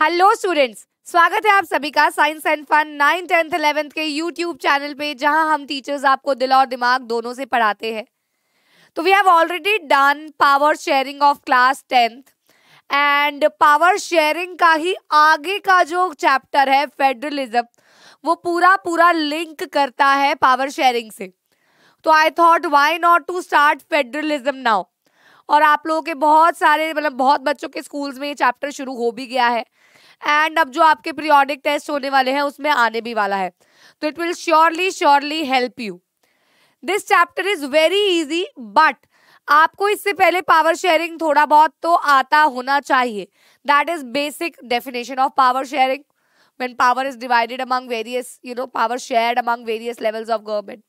Hello students स्वागत है आप सभी का science and fun nine tenth eleventh के यूट्यूब चैनल पे जहां हम टीचर्स आपको दिल और दिमाग दोनों से पढ़ाते हैं तो we have already done power sharing of class tenth and power sharing का ही आगे का जो चैप्टर है फेडरलिज्म वो पूरा पूरा लिंक करता है पावर शेयरिंग से तो I thought why not to start federalism now और आप लोगों के बहुत सारे मतलब बहुत बच्चों के स्कूल्स में ये चैप्टर शुरू हो भी गया है एंड अब जो आपके पीरियोडिक टेस्ट होने वाले हैं उसमें आने भी वाला है तो it will surely surely help you this chapter is very easy but आपको इससे पहले पावर शेयरिंग थोड़ा बहुत तो आता होना चाहिए that is basic definition of power sharing when power is divided among various you know power shared among various levels of government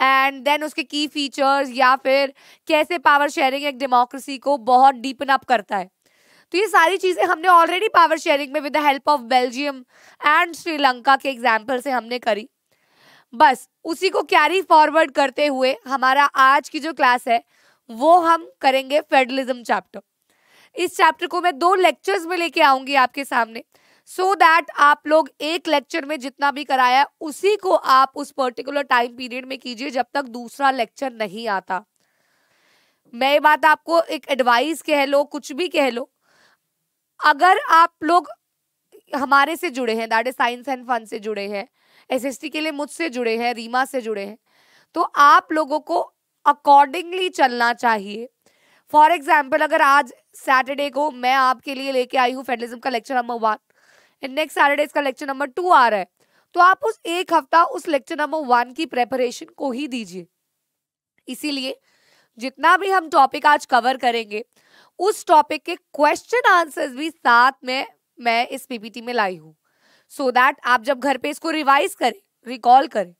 and then उसके की फीचर्स या फिर कैसे पावर शेयरिंग एक डेमोक्रेसी को बहुत डीपन अप करता है तो ये सारी चीज़ें हमने ऑलरेडी पावर शेयरिंग में with the help of Belgium and Sri Lanka के एग्जाम्पल से हमने करी बस उसी को कैरी फॉरवर्ड करते हुए हमारा आज की जो क्लास है वो हम करेंगे फेडरलिज्म चैप्टर इस चैप्टर को मैं दो लेक्चर्स में लेके आऊंगी आपके सामने सो so दैट आप लोग एक लेक्चर में जितना भी कराया उसी को आप उस पर्टिकुलर टाइम पीरियड में कीजिए जब तक दूसरा लेक्चर नहीं आता मैं ये बात आपको एक एडवाइस कह लो कुछ भी कह लो अगर आप लोग हमारे से जुड़े हैं that is science and fun से जुड़े हैं एसएसटी के लिए मुझसे जुड़े हैं रीमा से जुड़े हैं तो आप लोगों को अकॉर्डिंगली चलना चाहिए फॉर एग्जाम्पल अगर आज सैटरडे को मैं आपके लिए लेके आई हूँ फेडरलिज्म का lecture number one and next Saturday इसका लेक्चर नंबर टू आ रहा है तो आप उस एक हफ्ता उस लेक्चर नंबर वन की प्रेपरेशन को ही दीजिए इसीलिए जितना भी हम टॉपिक आज कवर करेंगे उस टॉपिक के क्वेश्चन आंसर्स भी साथ में मैं इस पीपीटी में लाई हूँ सो दैट आप जब घर पे इसको रिवाइज करें रिकॉल करें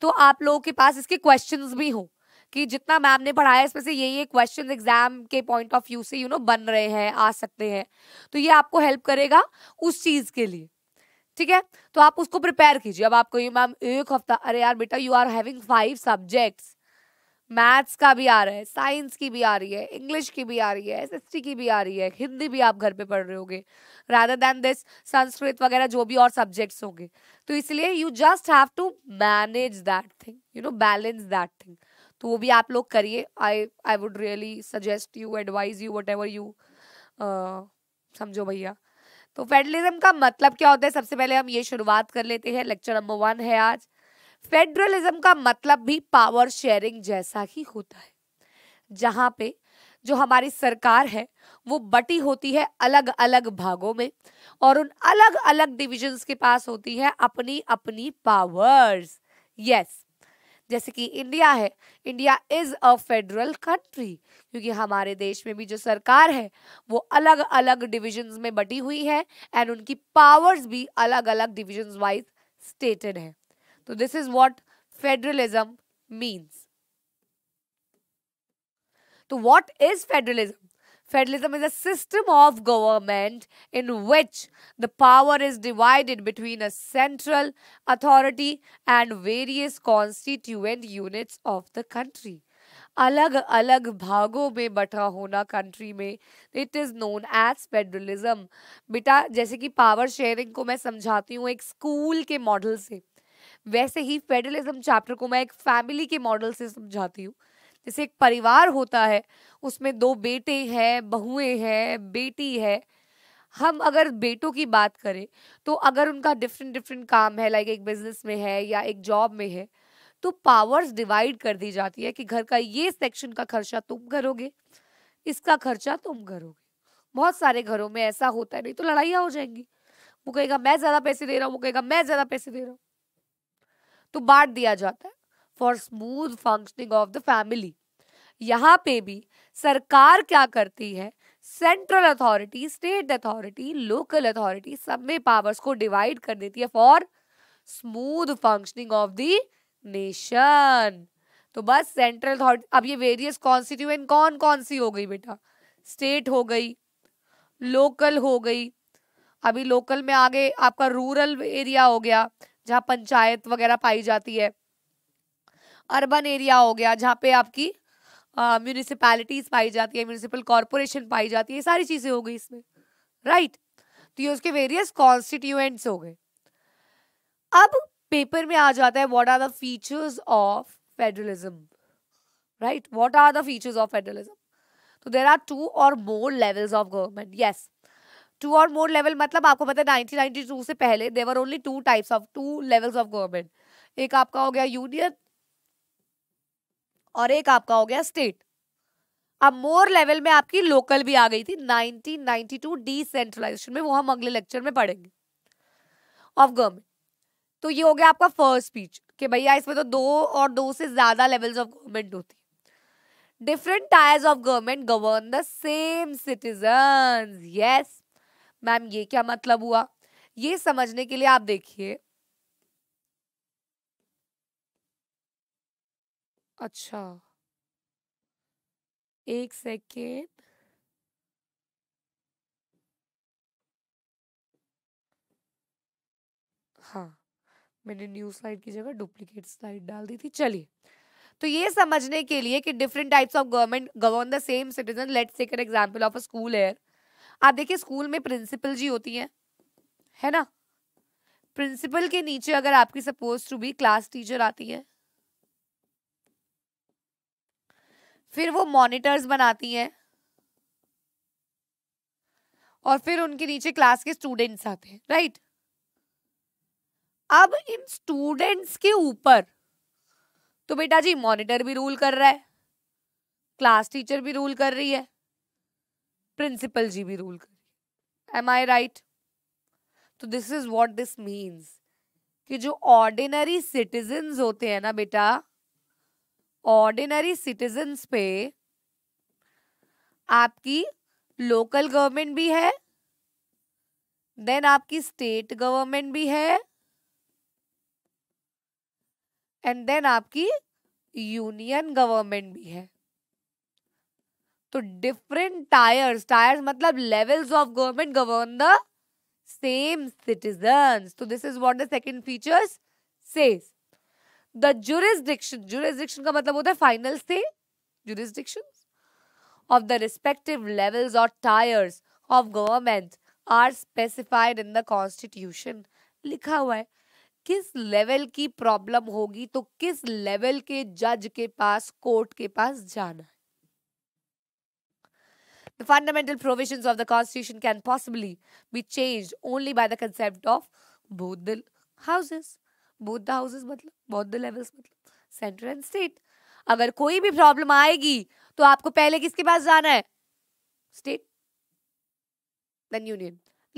तो आप लोगों के पास इसके क्वेश्चन भी हों कि जितना मैम ने पढ़ाया इसमें से ये ये क्वेश्चन एग्जाम के पॉइंट ऑफ व्यू से यू you नो know, बन रहे हैं आ सकते हैं तो ये आपको हेल्प करेगा उस चीज़ के लिए ठीक है तो आप उसको प्रिपेयर कीजिए अब आपको ये मैम एक हफ्ता अरे यार बेटा you are having five subjects maths का भी आ रहा है साइंस की भी आ रही है इंग्लिश की भी आ रही है एस की भी आ रही है हिंदी भी आप घर पे पढ़ रहे होगे रादर देन दिस संस्कृत वगैरह जो भी और सब्जेक्ट्स होंगे तो इसलिए you just have to manage that thing you know balance that thing तो वो भी आप लोग करिए I I would really suggest you advise you whatever you समझो भैया तो फेडरलिज्म का मतलब क्या होता है सबसे पहले हम ये शुरुआत कर लेते हैं लेक्चर नंबर वन है आज फेडरलिज्म का मतलब भी पावर शेयरिंग जैसा ही होता है जहां पे जो हमारी सरकार है वो बटी होती है अलग अलग भागों में और उन अलग अलग डिविजन्स के पास होती है अपनी अपनी पावर्स यस जैसे कि इंडिया है India is a federal country क्योंकि हमारे देश में भी जो सरकार है वो अलग अलग डिविजन्स में बटी हुई है एंड उनकी पावर्स भी अलग अलग डिविजन्स वाइज स्टेटेड है So this is what federalism means. So what is federalism? Federalism is a system of government in which the power is divided between a central authority and various constituent units of the country. अलग अलग भागों में बटा होना country में it is known as federalism. Federalism बेटा जैसे कि पावर शेयरिंग को मैं समझाती हूँ एक स्कूल के मॉडल से वैसे ही फेडरलिज्म चैप्टर को मैं एक फैमिली के मॉडल से समझाती हूँ जैसे एक परिवार होता है उसमें दो बेटे हैं बहुएं हैं बेटी है हम अगर बेटों की बात करें तो अगर उनका डिफरेंट डिफरेंट काम है लाइक एक बिजनेस में है या एक जॉब में है तो पावर्स डिवाइड कर दी जाती है कि घर का ये सेक्शन का खर्चा तुम करोगे इसका खर्चा तुम करोगे बहुत सारे घरों में ऐसा होता है नहीं तो लड़ाइयाँ हो जाएंगी वो कहेगा मैं ज़्यादा पैसे दे रहा हूँ वो कहेगा मैं ज़्यादा पैसे दे रहा हूँ तो बांट दिया जाता है for smooth functioning of the family यहाँ पे भी सरकार क्या करती है central authority state authority local authority सब में पावर्स को डिवाइड कर देती है for smooth functioning of the nation तो बस सेंट्रल अथॉरिटी अब ये वेरियस कॉन्स्टिट्यूएंट कौन कौन सी हो गई बेटा स्टेट हो गई लोकल हो गई अभी लोकल में आगे आपका रूरल एरिया हो गया जहाँ पंचायत वगैरह पाई जाती है अर्बन एरिया हो गया जहाँ पे आपकी म्यूनिसिपैलिटीज पाई जाती है म्यूनिसिपल कॉरपोरेशन पाई जाती है सारी चीज़ें हो गई इसमें राइट right? तो ये उसके वेरियस कॉन्स्टिट्यूएंट्स हो गए अब पेपर में आ जाता है what are the features of federalism right what are the features of federalism तो there are two or more levels of government yes two or more level मतलब आपको पता है 1992 से पहले there were only two types of two levels of government एक आपका हो गया यूनियन और एक आपका हो गया स्टेट अब मोर लेवल में आपकी लोकल भी आ गई थी 1992 डिसेंट्रलाइजेशन में वो हम अगले लेक्चर में पढ़ेंगे ऑफ गवर्नमेंट तो ये हो गया आपका फर्स्ट स्पीच कि भैया इसमें तो दो और दो से ज्यादा लेवल्स ऑफ गवर्नमेंट होती different tiers of government govern the same citizen yes ma'am ये क्या मतलब हुआ ये समझने के लिए आप देखिए अच्छा एक सेकेंड हाँ मैंने न्यू स्लाइड की जगह डुप्लीकेट स्लाइड डाल दी थी चलिए तो ये समझने के लिए कि different types of government govern the same citizen let's take an example of a school here आप देखिए स्कूल में प्रिंसिपल जी होती है है ना प्रिंसिपल के नीचे अगर आपकी suppose to be class teacher आती है फिर वो मॉनिटर्स बनाती है और फिर उनके नीचे क्लास के स्टूडेंट्स आते हैं राइट अब इन स्टूडेंट्स के ऊपर तो बेटा जी मॉनिटर भी रूल कर रहा है क्लास टीचर भी रूल कर रही है प्रिंसिपल जी भी रूल करिए एम आई राइट तो this is what this means कि जो ऑर्डिनरी सिटीजन होते हैं ना बेटा ऑर्डिनरी सिटीजन पे आपकी लोकल गवर्नमेंट भी है देन आपकी स्टेट गवर्नमेंट भी है एंड देन आपकी यूनियन गवर्नमेंट भी है तो डिफरेंट टायर्स टायर्स मतलब levels of government govern the same citizen तो this is what the second features से द जुरिस्डिक्शन जुरिस्डिक्शन का मतलब होता है फाइनल से jurisdiction of the respective levels of tiers of government are specified in the constitution लिखा हुआ है किस लेवल की प्रॉब्लम होगी तो किस लेवल के जज के पास कोर्ट के पास जाना The fundamental provisions of the Constitution can possibly be changed only by the concept of both the houses. Both the houses matlab both the levels matlab center and state. agar koi bhi problem aayegi to aapko pehle kiske paas jana hai state then union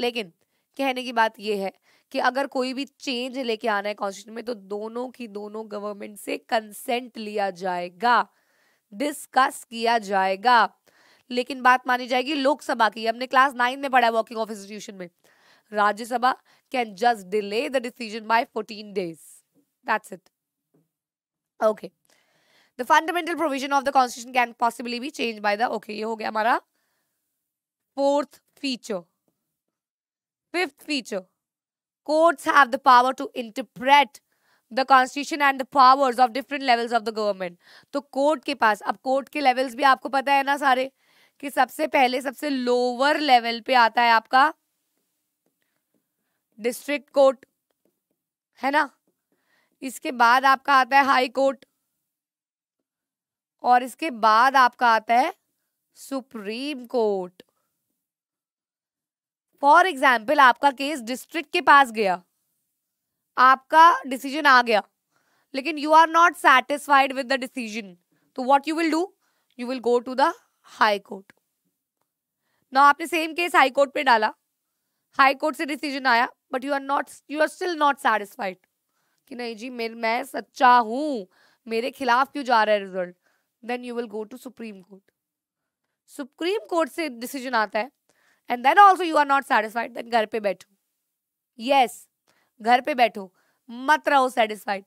lekin kehne ki baat ye hai कि अगर कोई भी change लेके आना है constitution में तो दोनों की दोनों गवर्नमेंट से कंसेंट लिया जाएगा डिस्कस किया जाएगा लेकिन बात मानी जाएगी लोकसभा की हमने क्लास नाइन में पढ़ा वॉकिंग ऑफ इंस्टीट्यूशन में Rajya Sabha can just delay the decision by fourteen days that's it okay the fundamental provision of the constitution can possibly be change by the okay ये हो गया हमारा fourth feature fifth feature courts have the power to interpret the constitution and the powers of different levels of the government तो court के पास अब court के levels भी आपको पता है ना सारे कि सबसे पहले सबसे लोअर लेवल पे आता है आपका डिस्ट्रिक्ट कोर्ट है ना इसके बाद आपका आता है हाई कोर्ट और इसके बाद आपका आता है सुप्रीम कोर्ट फॉर एग्जाम्पल आपका केस डिस्ट्रिक्ट के पास गया आपका डिसीजन आ गया लेकिन you are not satisfied with the decision तो what you will do you will go to the high court ना आपने सेम केस हाई कोर्ट में डाला हाई कोर्ट से डिसीजन आया but you are not you are still not satisfied कि नहीं जी मेरे मैं सच्चा हूं मेरे खिलाफ क्यों जा रहा है result then you will go to supreme court supreme court से डिसीजन आता है and then also you are not satisfied then घर पे बैठो यस yes, घर पे बैठो मत रहो सेटिस्फाइड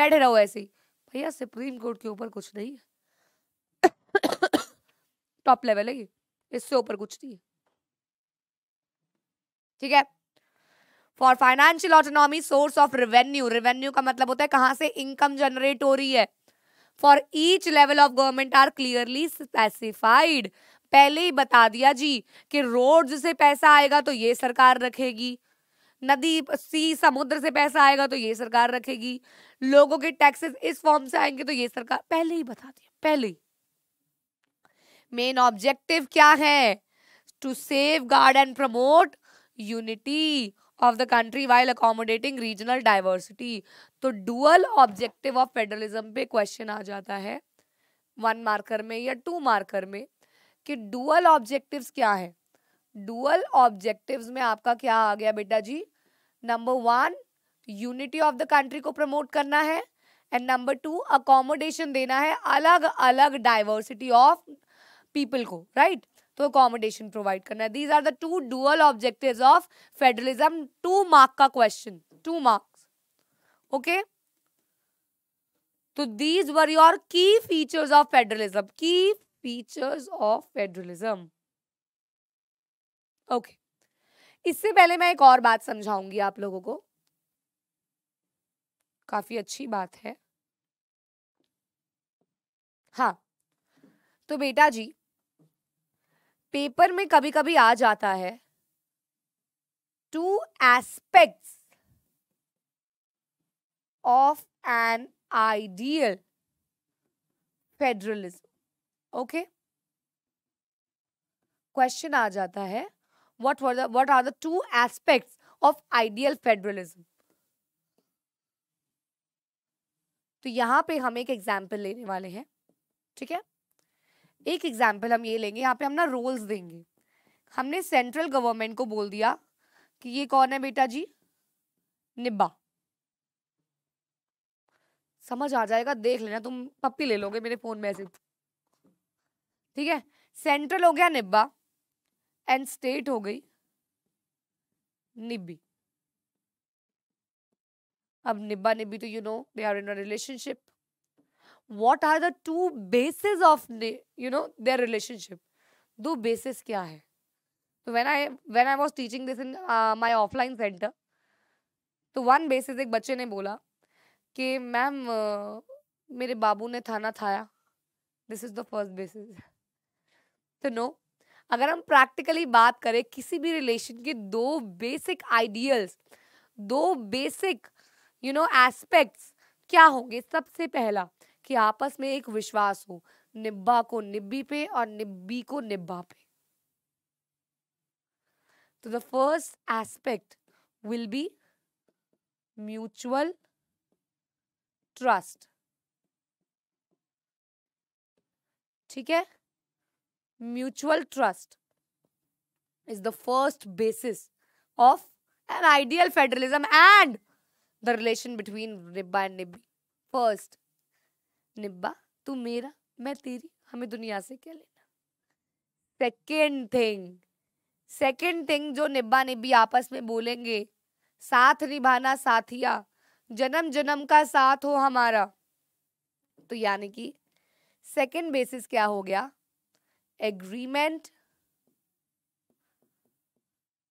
बैठे रहो ऐसे ही भैया सुप्रीम कोर्ट के ऊपर कुछ नहीं है टॉप लेवल है ये इससे ऊपर कुछ नहीं है ठीक है for financial autonomy source of revenue revenue का मतलब होता है कहां से इनकम जनरेट हो रही है for each level of government are clearly specified पहले ही बता दिया जी कि रोड से पैसा आएगा तो ये सरकार रखेगी नदी सी समुद्र से पैसा आएगा तो ये सरकार रखेगी लोगों के टैक्सेस इस फॉर्म से आएंगे तो ये सरकार पहले ही बता दिया पहले ही मेन ऑब्जेक्टिव क्या है to safeguard and promote unity of the country while accommodating regional diversity तो डुअल ऑब्जेक्टिव ऑफ फेडरलिज्म पे क्वेश्चन आ जाता है वन मार्कर में या टू मार्कर में कि डुअल ऑब्जेक्टिव्स क्या है डुअल ऑब्जेक्टिव्स में आपका क्या आ गया बेटा जी number one unity of the country को प्रमोट करना है एंड नंबर टू अकोमोडेशन देना है अलग अलग डाइवर्सिटी ऑफ पीपल को राइट तो अकोमोडेशन प्रोवाइड करना है these are the two dual objective of federalism two mark का क्वेश्चन टू मार्क्स ओके तो these were your key features of federalism key features of federalism okay इससे पहले मैं एक और बात समझाऊंगी आप लोगों को काफी अच्छी बात है हाँ तो बेटा जी पेपर में कभी कभी आ जाता है two aspects of an ideal federalism okay question आ जाता है what were that are the two two of ideal federalism तो यहां पे हम एक एग्जाम्पल लेने वाले हैं ठीक है एक एग्जाम्पल हम ये लेंगे यहाँ पे हम ना रोल्स देंगे हमने सेंट्रल गवर्नमेंट को बोल दिया कि ये कौन है बेटा जी निब्बा समझ आ जाएगा देख लेना तुम पप्पी ले लोगे मेरे फोन मैसेज ठीक है सेंट्रल हो गया निब्बा एंड स्टेट हो गई निब्बी अब निब्बा निब्बी तो you know they are in relationship what are the two basis of you know their relationship दो बेसिस क्या है तो when I when I was teaching this in my offline centre तो वन बेसिस एक बच्चे ने बोला कि मैम uh, मेरे बाबू ने थाना थाया this is the first basis तो नो अगर हम प्रैक्टिकली बात करें किसी भी रिलेशन के दो बेसिक आइडियल्स दो बेसिक यू नो एस्पेक्ट्स क्या होंगे सबसे पहला कि आपस में एक विश्वास हो निब्बा को निब्बी पे और निब्बी को निब्बा पे तो the first aspect will be mutual trust ठीक है mutual trust is the first basis of an ideal federalism and the relation between रिब्बा एंड निब्बी फर्स्ट निब्बा तू मेरा मैं तेरी हमें दुनिया से क्या लेना सेकेंड थिंग सेकेंड थिंग जो निब्बा ने भी आपस में बोलेंगे साथ निभाना साथिया जन्म जन्म का साथ हो हमारा तो यानी कि सेकेंड बेसिस क्या हो गया agreement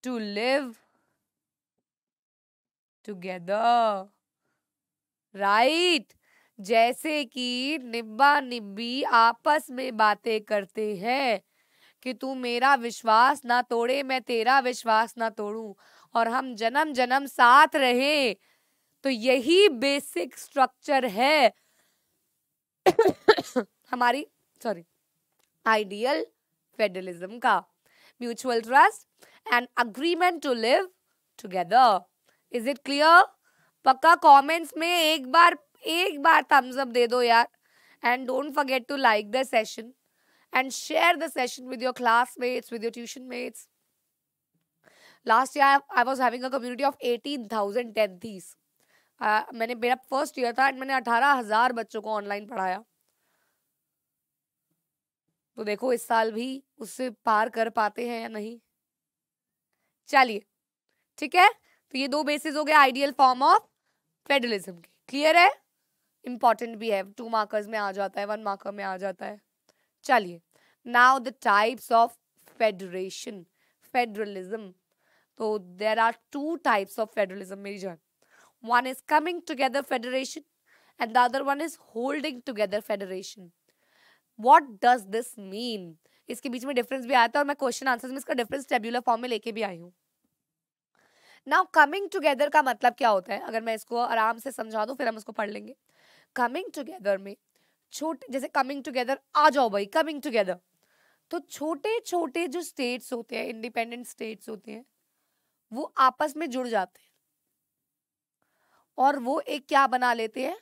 to live together right जैसे कि निब्बा निब्बी आपस में बातें करते हैं कि तू मेरा विश्वास ना तोड़े मैं तेरा विश्वास ना तोड़ू और हम जन्म जन्म साथ रहे तो यही बेसिक स्ट्रक्चर है हमारी सॉरी आइडियल फेडरलिज्म का mutual trust and agreement to live together is it clear पक्का कमेंट्स में एक बार एक बार थम्स अप दे दो यार and don't forget to like the session and share the session with your classmates with your tuition mates last year I was having a community of eighteen thousand tenthies मैंने मेरा first year था and मैंने अठारह हज़ार बच्चों को online पढ़ाया तो देखो इस साल भी उससे पार कर पाते हैं या नहीं चलिए ठीक है तो ये दो बेसिस हो गए आइडियल फॉर्म ऑफ फेडरलिज्म के क्लियर है इंपॉर्टेंट भी है टू मार्कर्स में आ जाता है वन मार्कर में आ जाता है चलिए now the types of federation federalism तो there are two types of federalism मेरी जान one is coming together federation and the other one is holding together federation what does this mean इसके बीच में डिफरेंस भी आया था और मैं क्वेश्चन आंसर में इसका डिफरेंस टेब्यूलर फॉर्म में लेके भी आई हूँ नाउ कमिंग टुगेदर का मतलब क्या होता है अगर मैं इसको आराम से समझा दूँ फिर हम उसको पढ़ लेंगे कमिंग टुगेदर में छोटे जैसे कमिंग टुगेदर आ जाओ भाई कमिंग टुगेदर तो छोटे छोटे जो स्टेट्स होते हैं इंडिपेंडेंट स्टेट्स होते हैं वो आपस में जुड़ जाते हैं और वो एक क्या बना लेते हैं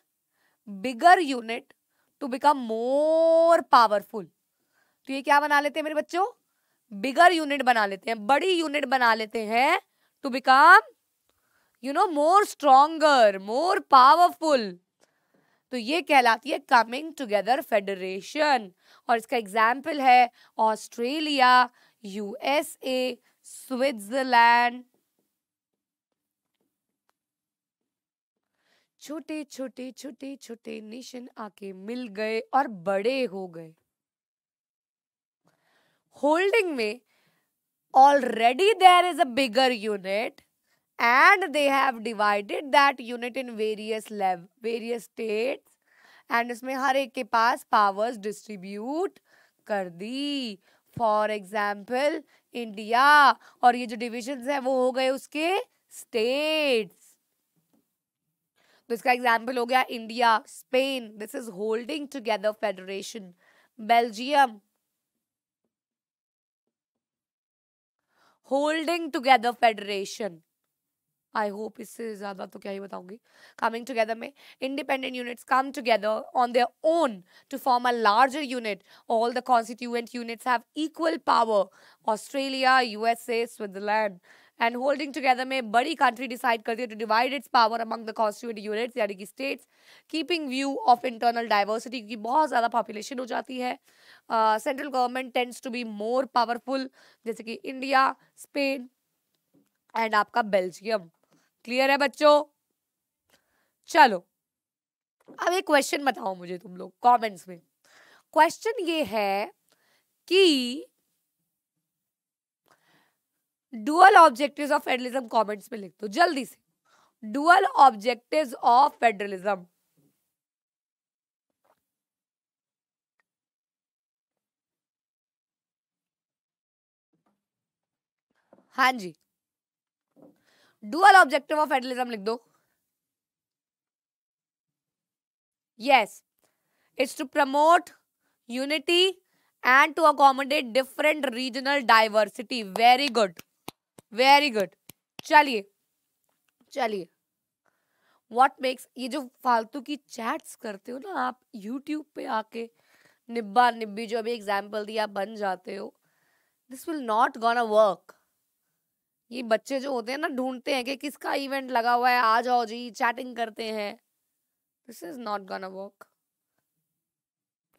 bigger unit to become more powerful तो ये क्या बना लेते हैं मेरे बच्चों बिगर यूनिट बना लेते हैं बड़ी यूनिट बना लेते हैं to become you know more stronger more powerful तो ये कहलाती है कमिंग टुगेदर फेडरेशन और इसका एग्जाम्पल है ऑस्ट्रेलिया यूएसए स्विट्जरलैंड छोटे छोटे छोटे छोटे नेशन आके मिल गए और बड़े हो गए होल्डिंग में already there is a bigger unit and they have divided that unit in various level various states and उसमें हर एक के पास पावर्स डिस्ट्रीब्यूट कर दी फॉर एग्जाम्पल इंडिया और ये जो डिविजन है वो हो गए उसके स्टेट्स तो इसका एग्जाम्पल हो गया India Spain this is holding together federation Belgium holding together federation I hope इससे ज़्यादा तो क्या ही बताऊंगी कमिंग टुगेदर में independent units come together on their own to form a larger unit all the constituent units have equal power Australia USA Switzerland and holding together में बड़ी country decide करती है to divide its power among the constitute units यानी कि states keeping view of internal diversity क्योंकि बहुत ज़्यादा population हो जाती है central government tends to be more powerful जैसे कि इंडिया स्पेन एंड आपका बेल्जियम क्लियर है बच्चों चलो अब एक क्वेश्चन बताओ मुझे तुम लोग कमेंट्स में क्वेश्चन ये है कि dual objectives of federalism comments में लिख दो जल्दी से डुअल ऑब्जेक्टिव्स ऑफ फेडरलिज्म हाँ जी डुअल ऑब्जेक्टिव ऑफ फेडरलिज्म लिख दो yes it's to promote unity and to accommodate different regional diversity very good very good चलिए चलिए वॉट मेक्स ये जो फालतू की चैट्स करते हो ना आप यूट्यूब पे आके निब्बा निब्बी जो अभी एग्जाम्पल दिया बन जाते हो this will not gonna work ये बच्चे जो होते हैं ना ढूंढते हैं कि किसका इवेंट लगा हुआ है आ जाओ जी चैटिंग करते हैं this is not gonna work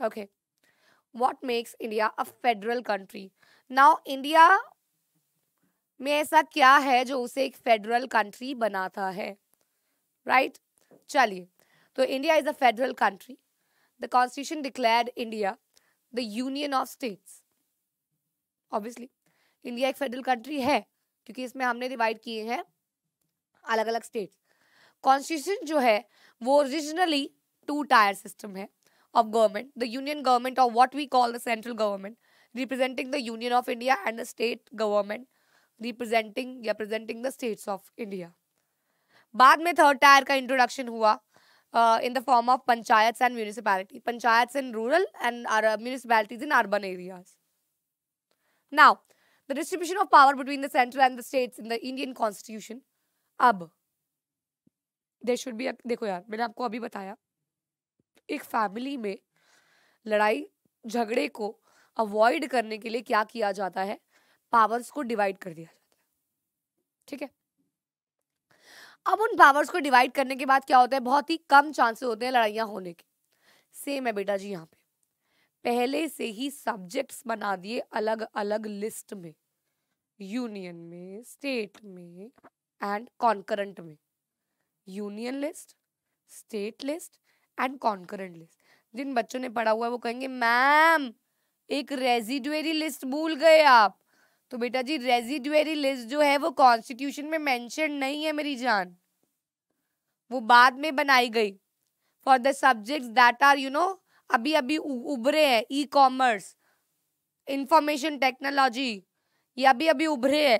okay what makes India a federal country now India में ऐसा क्या है जो उसे एक फेडरल कंट्री बनाता है राइट right? चलिए तो India is a federal country the constitution declare India the union of states obviously India एक फेडरल कंट्री है क्योंकि इसमें हमने डिवाइड किए हैं अलग अलग स्टेट कॉन्स्टिट्यूशन जो है वो ओरिजिनली टू टायर सिस्टम है of government the union government of what we call the central government representing the union of India and the state government representing या presenting the states of India बाद में third tier का introduction हुआ in the form of panchayat and municipality panchayat in rural and municipalities in urban areas now the distribution of power between the central and the states in the Indian constitution अब there should be देखो यार मैंने आपको अभी बताया एक family में लड़ाई झगड़े को अवॉइड करने के लिए क्या किया जाता है पावर्स को डिवाइड कर दिया जाता है ठीक है अब उन पावर्स को डिवाइड करने के बाद क्या होता है बहुत ही कम चांसेस होते हैं लड़ाइयाँ होने के सेम है बेटा जी यहाँ पे पहले से ही सब्जेक्ट्स बना दिए अलग अलग लिस्ट में यूनियन में स्टेट में एंड कॉन्करेंट में union list state list and concurrent list जिन बच्चों ने पढ़ा हुआ है वो कहेंगे मैम एक रेजिडुअरी लिस्ट भूल गए आप तो बेटा जी रेजिडुअरी लिस्ट जो है वो कॉन्स्टिट्यूशन में मेंशन नहीं है मेरी जान वो बाद में बनाई गई for the subjects that are you know अभी अभी उभरे हैं ई कॉमर्स इंफॉर्मेशन टेक्नोलॉजी ये अभी अभी उभरे हैं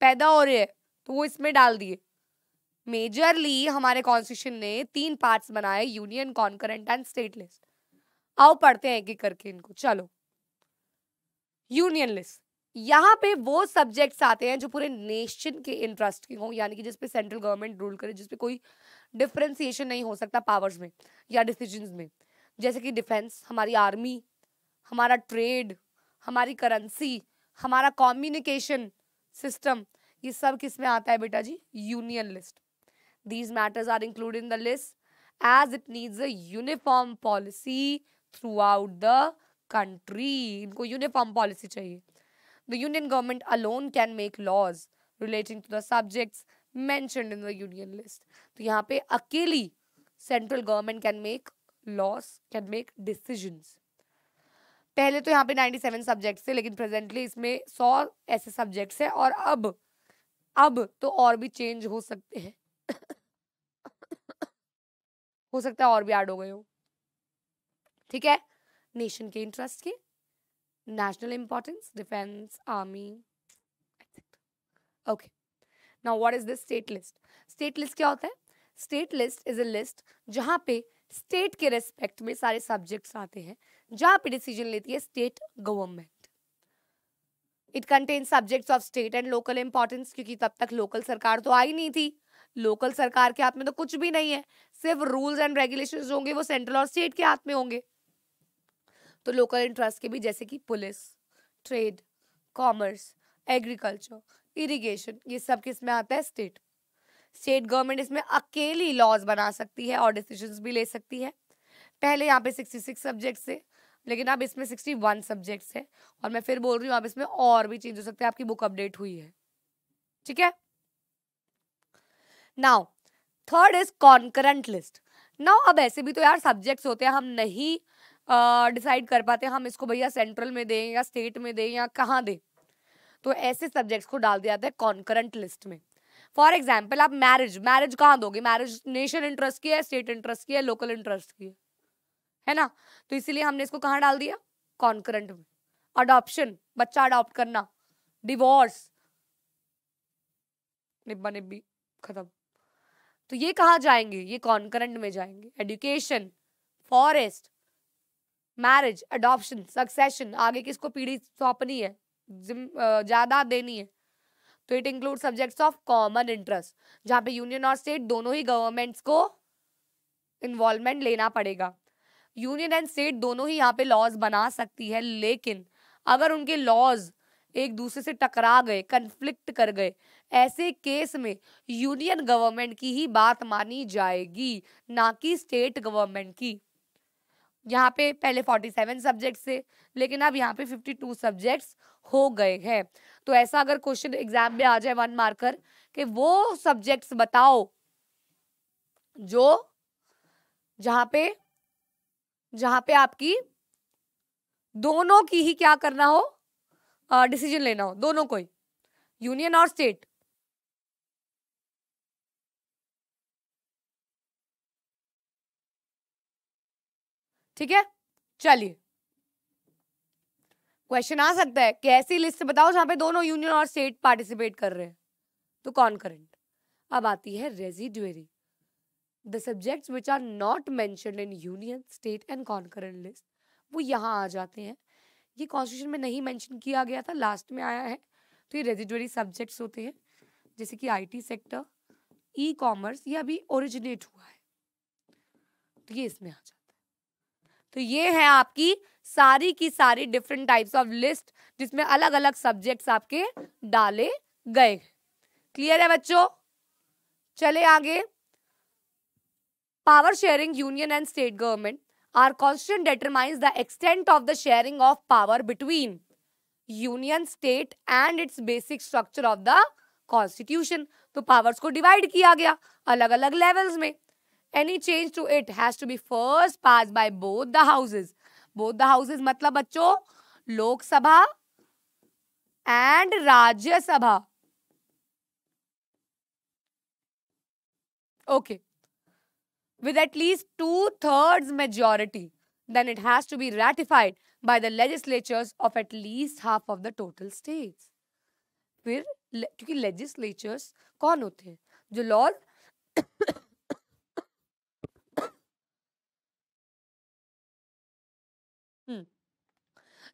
पैदा हो रहे हैं तो वो इसमें डाल दिए मेजरली हमारे कॉन्स्टिट्यूशन ने तीन पार्ट्स बनाए union concurrent and state list आओ पढ़ते हैं एक एक करके इनको चलो यूनियन लिस्ट यहाँ पे वो सब्जेक्ट्स आते हैं जो पूरे नेशन के इंटरेस्ट के हों यानी कि जिसपे सेंट्रल गवर्नमेंट रूल करे जिसपे कोई डिफ्रेंसिएशन नहीं हो सकता पावर्स में या डिसीजन में जैसे कि डिफेंस हमारी आर्मी हमारा ट्रेड हमारी करेंसी हमारा कॉम्युनिकेशन सिस्टम ये सब किस में आता है बेटा जी union list these matters are include in the list as it needs a uniform policy throughout the country इनको यूनिफॉर्म पॉलिसी चाहिए the union government alone can make laws relating to the subjects mentioned in the union list तो यहाँ पे अकेली central government can make laws can make decision पहले तो यहाँ पे 97 सब्जेक्ट्स थे लेकिन प्रेजेंटली इसमें 100 ऐसे सब्जेक्ट्स हैं और अब अब तो और भी चेंज हो सकते हैं हो सकता है और भी ऐड हो गए हो ठीक है नेशन के इंटरेस्ट की national importance defence army okay now what is this state list state list क्या होता है state list is a list जहाँ पे स्टेट के रेस्पेक्ट में सारे सब्जेक्ट्स आते हैं जहाँ पे डिसीजन लेती है state government it contain subjects of state and local importance क्योंकि तब तक लोकल सरकार तो आई नहीं थी लोकल सरकार के हाथ में तो कुछ भी नहीं है सिर्फ रूल्स एंड रेगुलेशंस होंगे वो सेंट्रल और स्टेट के हाथ में होंगे तो लोकल इंटरेस्ट के भी जैसे कि police trade commerce agriculture irrigation ये सब किस में आता है स्टेट स्टेट गवर्नमेंट इसमें अकेली लॉज बना सकती है और डिसीजंस भी ले सकती है पहले यहाँ पे 66 सब्जेक्ट्स थे लेकिन अब इसमें 61 सब्जेक्ट्स है और मैं फिर बोल रही हूँ आप इसमें और भी चेंज हो सकते हैं आपकी बुक अपडेट हुई है ठीक है now third is concurrent list now अब ऐसे भी तो यार सब्जेक्ट्स होते हैं हम नहीं डिसाइड uh, कर पाते हम इसको भैया सेंट्रल में दें या स्टेट में दें या कहाँ दें तो ऐसे सब्जेक्ट्स को डाल दिया जाता है कॉन्करेंट लिस्ट में फॉर एग्जाम्पल आप मैरिज मैरिज कहाँ दोगे मैरिज नेशन इंटरेस्ट की है स्टेट इंटरेस्ट की है लोकल इंटरेस्ट की है है ना तो इसीलिए हमने इसको कहाँ डाल दिया कॉन्करेंट में अडोप्शन बच्चा अडोप्ट करना डिवोर्स निब्बा निब्बी खत्म तो ये कहाँ जाएंगे ये कॉन्करेंट में जाएंगे education forest marriage adoption succession आगे किसको पीढ़ी सौंपनी है ज्यादा देनी है तो it include subjects of common interest जहाँ पे यूनियन और स्टेट दोनों ही गवर्नमेंट्स को इन्वॉल्वमेंट लेना पड़ेगा यूनियन एंड स्टेट दोनों ही यहाँ पे लॉज बना सकती है लेकिन अगर उनके लॉज एक दूसरे से टकरा गए कन्फ्लिक्ट कर गए ऐसे केस में यूनियन गवर्नमेंट की ही बात मानी जाएगी ना कि स्टेट गवर्नमेंट की यहाँ पे पहले 47 सब्जेक्ट्स थे लेकिन अब यहाँ पे 52 सब्जेक्ट्स हो गए हैं तो ऐसा अगर क्वेश्चन एग्जाम में आ जाए वन मार्कर कि वो सब्जेक्ट्स बताओ जो जहाँ पे जहाँ पे आपकी दोनों की ही क्या करना हो डिसीजन लेना हो दोनों को ही यूनियन और स्टेट ठीक है चलिए क्वेश्चन आ सकता है कि ऐसी लिस्ट बताओ जहां पे दोनों यूनियन और स्टेट पार्टिसिपेट कर रहे हैं तो कौन करेंट अब आती है residuary the subjects which are not mention in union state and concurrent list वो यहाँ आ जाते हैं ये कॉन्स्टिट्यूशन में नहीं मेंशन किया गया था लास्ट में आया है तो ये रेजिडुअरी सब्जेक्ट्स होते हैं जैसे कि आईटी सेक्टर ई कॉमर्स ये अभी ओरिजिनेट हुआ है तो ये इसमें आ जाता है तो ये है आपकी सारी की सारी डिफरेंट टाइप्स ऑफ लिस्ट जिसमें अलग अलग सब्जेक्ट्स आपके डाले गए क्लियर है बच्चों चले आगे power sharing union and state government are constant determines the extent of the sharing of power between union state and its basic structure of the constitution तो पावर्स को डिवाइड किया गया अलग अलग लेवल्स में any change to it has to be first pass by both the houses both the houses मतलब बच्चों Lok Sabha and Rajya Sabha okay with at least two third majority then it has to be ratified by the legislatures of at least half of the total state फिर क्योंकि legislatures कौन होते हैं जो laws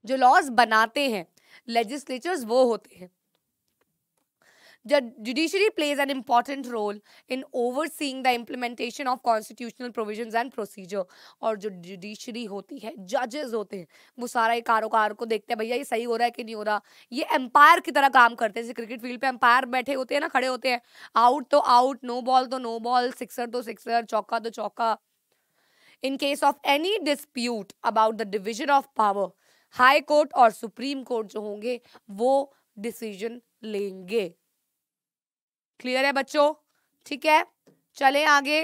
जो laws बनाते हैं लेजिस्लेचर्स वो होते हैं judiciary plays an important role in overseeing the implementation of constitutional provision and procedure और जो जुडिशरी होती है जजेस होते हैं वो सारा ही कारोकार को देखते हैं भैया ये सही हो रहा है कि नहीं हो रहा ये एम्पायर की तरह काम करते हैं जैसे क्रिकेट फील्ड पे एम्पायर बैठे होते हैं ना खड़े होते हैं आउट तो आउट नो बॉल तो नो बॉल सिक्सर तो सिक्सर चौका तो चौका in case of any dispute about the division of power high court और सुप्रीम कोर्ट जो होंगे वो डिसीजन लेंगे क्लियर है बच्चों ठीक है चले आगे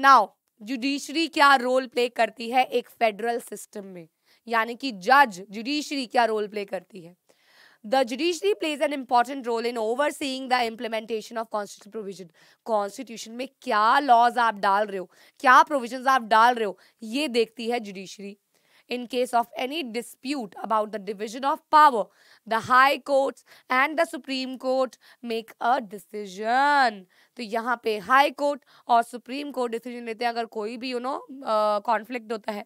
नाउ जुडिशरी क्या रोल प्ले करती है एक फेडरल सिस्टम में यानी कि जज जुडिशरी क्या रोल प्ले करती है the judiciary plays an important role in overseeing the implementation of constitution provision constitution में क्या लॉज आप डाल रहे हो क्या प्रोविजन आप डाल रहे हो ये देखती है judiciary in case of any dispute about the division of power. The High Courts and the Supreme Court make a decision. तो यहाँ पे High Court और Supreme Court decision लेते हैं अगर कोई भी you know conflict होता है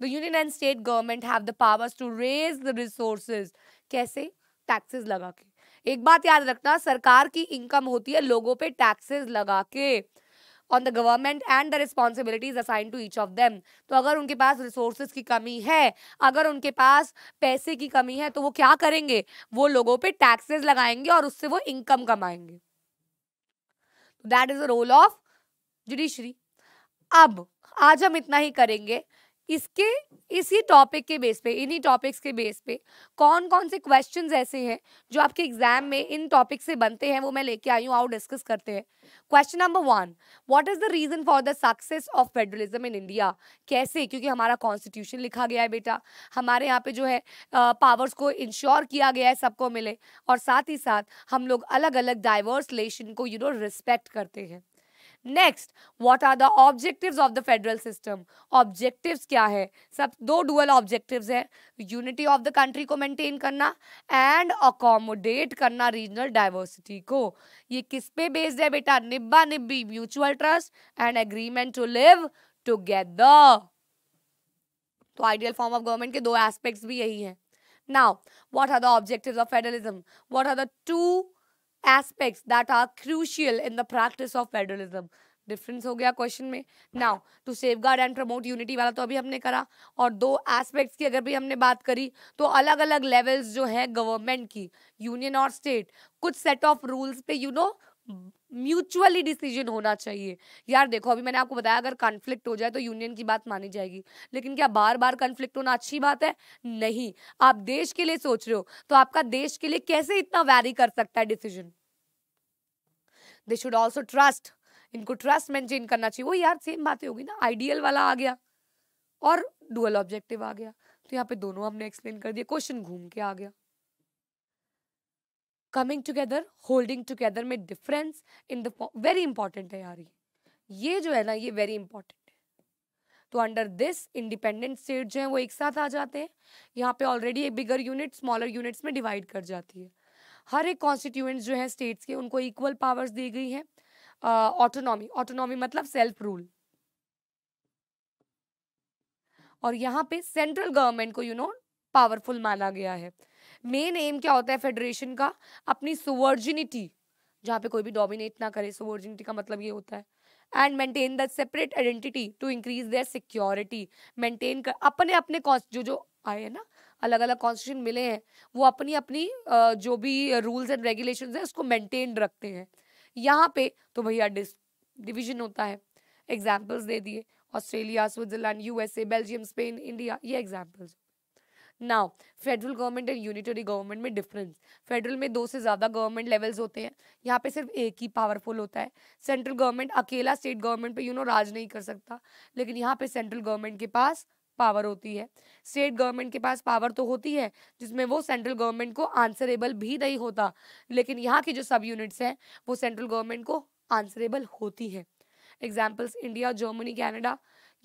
The union and state government have the powers to raise the resources. कैसे टैक्सेस लगा के एक बात याद रखना सरकार की इनकम होती है लोगों पे टैक्सेस लगा के on the government and the responsibilities assign to each of them तो अगर उनके पास रिसोर्सेज की कमी है अगर उनके पास पैसे की कमी है तो वो क्या करेंगे वो लोगों पर टैक्सेस लगाएंगे और उससे वो इनकम कमाएंगे that is the role of judiciary अब आज हम इतना ही करेंगे इसके इसी टॉपिक के बेस पे इन्हीं टॉपिक्स के बेस पे कौन कौन से क्वेश्चंस ऐसे हैं जो आपके एग्जाम में इन टॉपिक से बनते हैं वो मैं लेके आई हूँ आओ डिस्कस करते हैं question number one what is the reason for the success of federalism in India कैसे क्योंकि हमारा कॉन्स्टिट्यूशन लिखा गया है बेटा हमारे यहाँ पे जो है पावर्स को इंश्योर किया गया है सबको मिले और साथ ही साथ हम लोग अलग अलग डाइवर्स लेशन को यू नो रिस्पेक्ट करते हैं next what are the objectives of the federal system objectives क्या है सब दो डुअल ऑब्जेक्टिव्स हैं यूनिटी ऑफ द कंट्री को मेंटेन करना एंड अकोमोडेट करना रीजनल डाइवर्सिटी को ये किस पे बेस्ड है बेटा निब्बा निब्बी mutual trust and agreement to live together तो आइडियल फॉर्म ऑफ गवर्नमेंट के दो एस्पेक्ट्स भी यही हैं now what are the objectives of federalism what are the to aspects that are crucial in the practice of federalism difference हो गया question में now to safeguard and promote unity वाला तो अभी हमने करा और दो एस्पेक्ट्स की अगर भी हमने बात करी तो अलग अलग लेवल्स जो है गवर्नमेंट की यूनियन और स्टेट कुछ सेट ऑफ रूल्स पे यू नो म्यूचुअली डिसीजन होना चाहिए यार देखो अभी मैंने आपको बताया अगर कॉन्फ्लिक्ट हो जाए तो यूनियन की बात मानी जाएगी लेकिन क्या बार बार कॉन्फ्लिक्ट होना अच्छी बात है नहीं आप देश के लिए सोच रहे हो तो आपका देश के लिए कैसे इतना वैरी कर सकता है decision they should also trust इनको ट्रस्ट मेंटेन करना चाहिए वो यार सेम बातें होगी ना आइडियल वाला आ गया और डुअल ऑब्जेक्टिव आ गया तो यहाँ पे दोनों हमने एक्सप्लेन कर दिया क्वेश्चन घूम के आ गया कमिंग टुगेदर होल्डिंग टुगेदर में difference in the very important है यार ये ये जो है ना ये वेरी इंपॉर्टेंट है तो अंडर दिस इंडिपेंडेंट स्टेट जो है वो एक साथ आ जाते हैं यहाँ पे ऑलरेडी एक बिगर यूनिट स्मॉलर यूनिट्स में डिवाइड कर जाती है हर एक कॉन्स्टिट्यूएंट जो है स्टेट्स के उनको इक्वल पावर्स दी गई हैं ऑटोनॉमी ऑटोनॉमी मतलब सेल्फ रूल और यहाँ पे सेंट्रल गवर्नमेंट को यू नो पावरफुल माना गया है मेन एम क्या होता है फेडरेशन का अपनी सुवर्जिनिटी जहाँ पे कोई भी डोमिनेट ना करे सुवर्जिनिटी का मतलब ये होता है and maintain the separate identity to increase their security maintain कर अपने अपने जो जो आए हैं ना अलग अलग कॉन्स्टिट्यूशन मिले हैं वो अपनी अपनी जो भी रूल्स एंड रेगुलेशन है उसको मेंटेन रखते हैं यहाँ पे तो भैया डिविजन होता है एग्जाम्पल्स दे दिए Australia Switzerland USA Belgium Spain India ये एग्जाम्पल्स नाउ फेडरल गवर्नमेंट और यूनिटरी गवर्नमेंट में डिफरेंस फेडरल में दो से ज़्यादा गवर्नमेंट लेवल्स होते हैं यहाँ पे सिर्फ एक ही पावरफुल होता है सेंट्रल गवर्नमेंट अकेला स्टेट गवर्नमेंट पे यू नो राज नहीं कर सकता लेकिन यहाँ पे सेंट्रल गवर्नमेंट के पास पावर होती है स्टेट गवर्नमेंट के पास पावर तो होती है जिसमें वो सेंट्रल गवर्नमेंट को आंसरेबल भी नहीं होता लेकिन यहाँ की जो सब यूनिट्स हैं वो सेंट्रल गवर्नमेंट को आंसरेबल होती है एग्जाम्पल्स इंडिया जर्मनी कैनेडा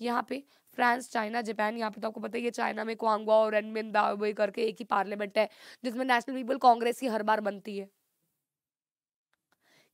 यहाँ पे फ्रांस चाइना जापान यहाँ पे तो आपको पता ही है चाइना में क्वांगवा और रनमिन दावे करके एक ही पार्लियामेंट है जिसमें नेशनल पीपल कांग्रेस ही हर बार बनती है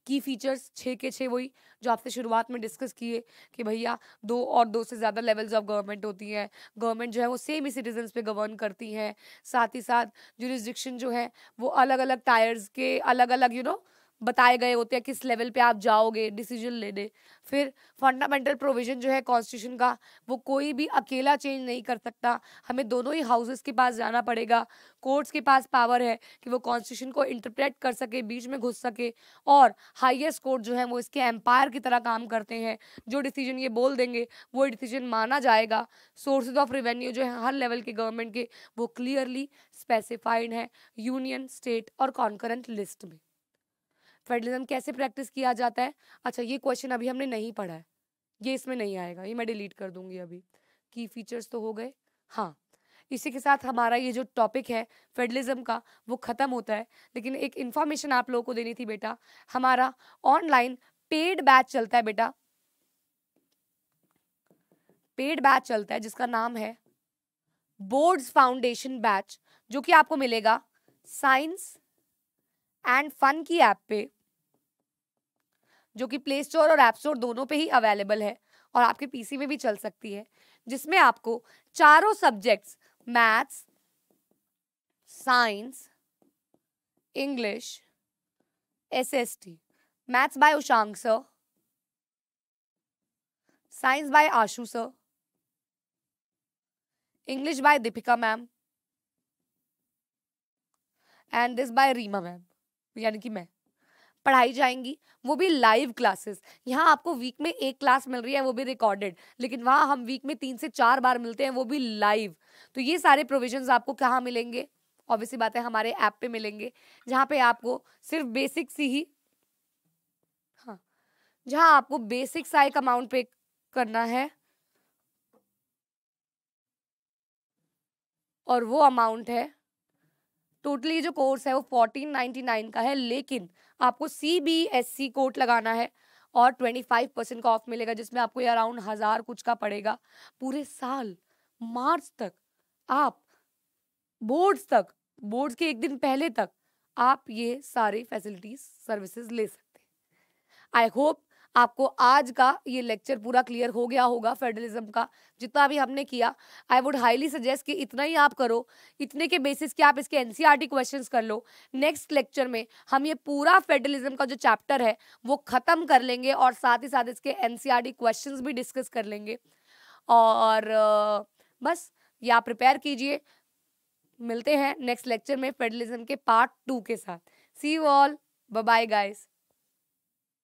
की फीचर्स छः के छः वही जो आपसे शुरुआत में डिस्कस किए कि भैया दो और दो से ज़्यादा लेवल्स ऑफ गवर्नमेंट होती हैं गवर्नमेंट जो है वो सेम ही सिटीजन्स पे गवर्न करती हैं साथ ही साथ जो जो है वो अलग अलग टायर्स के अलग अलग यू you नो know, बताए गए होते हैं किस लेवल पे आप जाओगे डिसीजन लेने फिर फंडामेंटल प्रोविजन जो है कॉन्स्टिट्यूशन का वो कोई भी अकेला चेंज नहीं कर सकता हमें दोनों ही हाउसेस के पास जाना पड़ेगा कोर्ट्स के पास पावर है कि वो कॉन्स्टिट्यूशन को इंटरप्रेट कर सके बीच में घुस सके और हाईएस्ट कोर्ट जो है वो इसके एम्पायर की तरह काम करते हैं जो डिसीजन ये बोल देंगे वो डिसीजन माना जाएगा सोर्सेज ऑफ रेवेन्यू जो है हर लेवल के गवर्नमेंट के वो क्लियरली स्पेसिफाइड हैं यूनियन स्टेट और कॉन्करेंट लिस्ट में फेडरलिज्म कैसे प्रैक्टिस किया जाता है अच्छा ये क्वेश्चन अभी हमने नहीं पढ़ा है ये इसमें नहीं आएगा ये मैं डिलीट कर दूंगी अभी की फीचर्स तो हो गए हाँ इसी के साथ हमारा ये जो टॉपिक है फेडरलिज्म का वो ख़त्म होता है लेकिन एक इन्फॉर्मेशन आप लोगों को देनी थी बेटा हमारा ऑनलाइन पेड बैच चलता है बेटा पेड बैच चलता है जिसका नाम है बोर्ड्स फाउंडेशन बैच जो कि आपको मिलेगा साइंस एंड फन की ऐप पे जो कि प्ले स्टोर और ऐप स्टोर दोनों पे ही अवेलेबल है और आपके पीसी में भी चल सकती है जिसमें आपको चारों subjects maths science English SST maths by Ushank sir science by Ashu sir English by Deepika ma'am and this by Reema ma'am यानी कि मैं पढ़ाई जाएंगी वो भी लाइव क्लासेस यहाँ आपको वीक में एक क्लास मिल रही है वो भी रिकॉर्डेड लेकिन वहाँ हम वीक में तीन से चार बार मिलते हैं वो भी लाइव तो ये सारे प्रोविजंस आपको कहाँ मिलेंगे ऑब्वियसली बात है हमारे ऐप पे मिलेंगे जहाँ पे आपको सिर्फ बेसिक सी ही हाँ जहाँ आपको बेसिक सा एक अमाउंट पे करना है और वो अमाउंट है टोटली जो कोर्स है वो फोर्टीन नाइन्टी नाइन का है लेकिन आपको C B S C code लगाना है और ट्वेंटी फाइव परसेंट का ऑफ मिलेगा जिसमें आपको ये अराउंड हज़ार कुछ का पड़ेगा पूरे साल मार्च तक आप बोर्ड्स तक बोर्ड्स के एक दिन पहले तक आप ये सारे फैसिलिटीज सर्विसेज ले सकते हैं आई होप आपको आज का ये लेक्चर पूरा क्लियर हो गया होगा फेडरलिज्म का जितना भी हमने किया आई वुड हाईली सजेस्ट कि इतना ही आप करो इतने के बेसिस के आप इसके एनसीईआरटी क्वेश्चंस e कर लो नेक्स्ट लेक्चर में हम ये पूरा फेडरलिज्म का जो चैप्टर है वो ख़त्म कर लेंगे और साथ ही साथ इसके एन सी e भी डिस्कस कर लेंगे और बस ये आप प्रिपेयर कीजिए मिलते हैं नेक्स्ट लेक्चर में फेडरलिज्म के पार्ट टू के साथ see you all bye guys